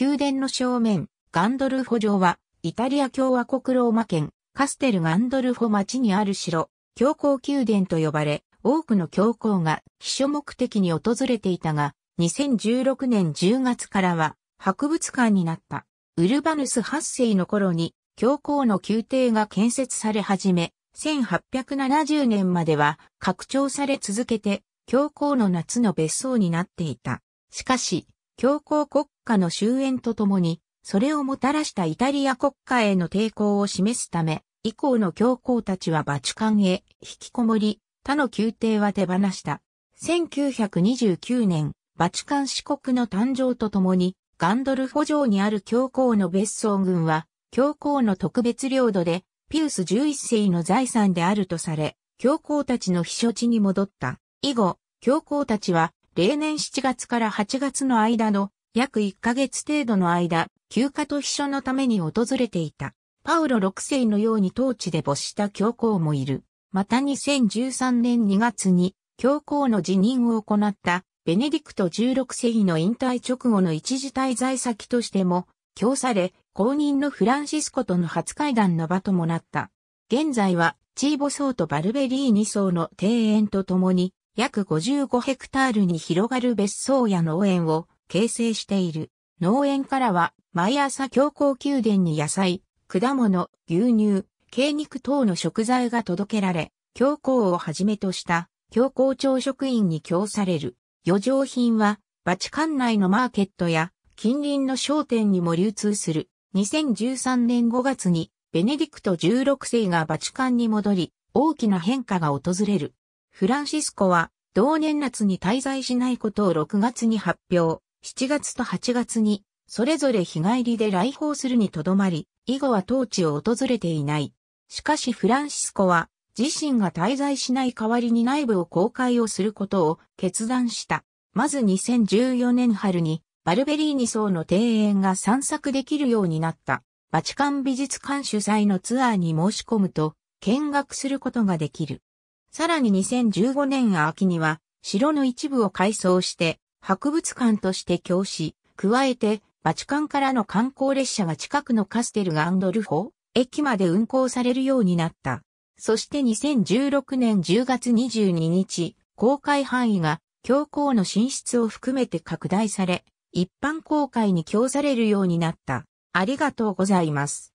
宮殿の正面、ガンドルフォ城は、イタリア共和国ローマ県、カステルガンドルフォ町にある城、教皇宮殿と呼ばれ、多くの教皇が秘書目的に訪れていたが、2016年10月からは、博物館になった。ウルバヌス8世の頃に、教皇の宮廷が建設され始め、1870年までは拡張され続けて、教皇の夏の別荘になっていた。しかし、強硬国家の終焉とともに、それをもたらしたイタリア国家への抵抗を示すため、以降の教皇たちはバチカンへ引きこもり、他の宮廷は手放した。1929年、バチカン四国の誕生とともに、ガンドルフォ城にある教皇の別荘軍は、教皇の特別領土で、ピウス11世の財産であるとされ、教皇たちの避暑地に戻った。以後、教皇たちは、例年7月から8月の間の約1ヶ月程度の間、休暇と秘書のために訪れていた。パウロ6世のように当地で没した教皇もいる。また2013年2月に教皇の辞任を行ったベネディクト16世の引退直後の一時滞在先としても、供され、公認のフランシスコとの初会談の場ともなった。現在は、チーボ層とバルベリー2層の庭園とともに、約55ヘクタールに広がる別荘や農園を形成している。農園からは毎朝教皇宮殿に野菜、果物、牛乳、鶏肉等の食材が届けられ、教皇をはじめとした教皇庁職員に供される。余剰品はバチカン内のマーケットや近隣の商店にも流通する。2013年5月にベネディクト16世がバチカンに戻り、大きな変化が訪れる。フランシスコは同年夏に滞在しないことを6月に発表、7月と8月にそれぞれ日帰りで来訪するにとどまり、以後は当地を訪れていない。しかしフランシスコは自身が滞在しない代わりに内部を公開をすることを決断した。まず2014年春にバルベリーニ層の庭園が散策できるようになった。バチカン美術館主催のツアーに申し込むと見学することができる。さらに2015年秋には、城の一部を改装して、博物館として教師、加えて、バチカンからの観光列車が近くのカステルガンドルホ駅まで運行されるようになった。そして2016年10月22日、公開範囲が教皇の進出を含めて拡大され、一般公開に供されるようになった。ありがとうございます。